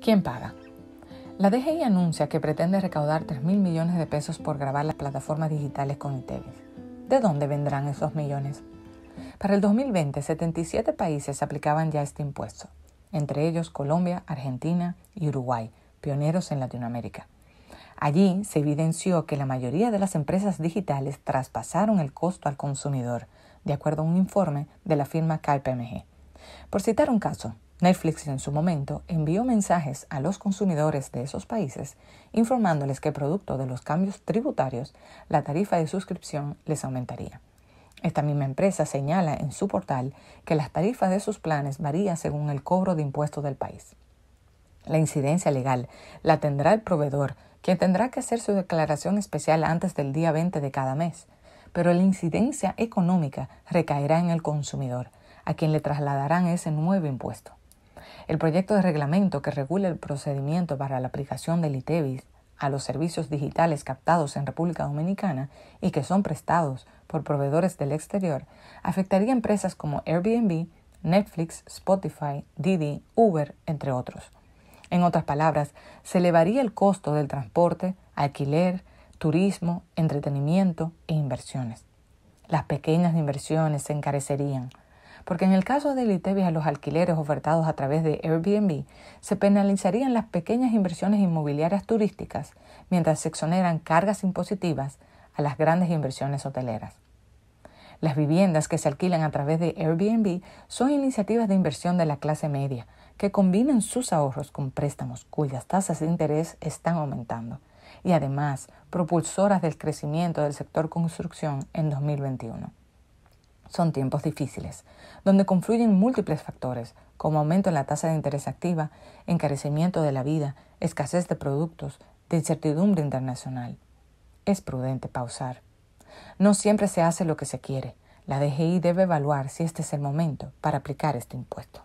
¿Quién paga? La DGI anuncia que pretende recaudar 3 mil millones de pesos por grabar las plataformas digitales con ITEVIS. ¿De dónde vendrán esos millones? Para el 2020, 77 países aplicaban ya este impuesto, entre ellos Colombia, Argentina y Uruguay, pioneros en Latinoamérica. Allí se evidenció que la mayoría de las empresas digitales traspasaron el costo al consumidor, de acuerdo a un informe de la firma KPMG. Por citar un caso, Netflix en su momento envió mensajes a los consumidores de esos países informándoles que producto de los cambios tributarios la tarifa de suscripción les aumentaría. Esta misma empresa señala en su portal que las tarifas de sus planes varían según el cobro de impuestos del país. La incidencia legal la tendrá el proveedor, quien tendrá que hacer su declaración especial antes del día 20 de cada mes, pero la incidencia económica recaerá en el consumidor, a quien le trasladarán ese nuevo impuesto. El proyecto de reglamento que regula el procedimiento para la aplicación del ITEVIS a los servicios digitales captados en República Dominicana y que son prestados por proveedores del exterior afectaría a empresas como Airbnb, Netflix, Spotify, Didi, Uber, entre otros. En otras palabras, se elevaría el costo del transporte, alquiler, turismo, entretenimiento e inversiones. Las pequeñas inversiones se encarecerían, porque en el caso de Litevia, los alquileres ofertados a través de Airbnb, se penalizarían las pequeñas inversiones inmobiliarias turísticas, mientras se exoneran cargas impositivas a las grandes inversiones hoteleras. Las viviendas que se alquilan a través de Airbnb son iniciativas de inversión de la clase media, que combinan sus ahorros con préstamos cuyas tasas de interés están aumentando, y además propulsoras del crecimiento del sector construcción en 2021. Son tiempos difíciles, donde confluyen múltiples factores, como aumento en la tasa de interés activa, encarecimiento de la vida, escasez de productos, de incertidumbre internacional. Es prudente pausar. No siempre se hace lo que se quiere. La DGI debe evaluar si este es el momento para aplicar este impuesto.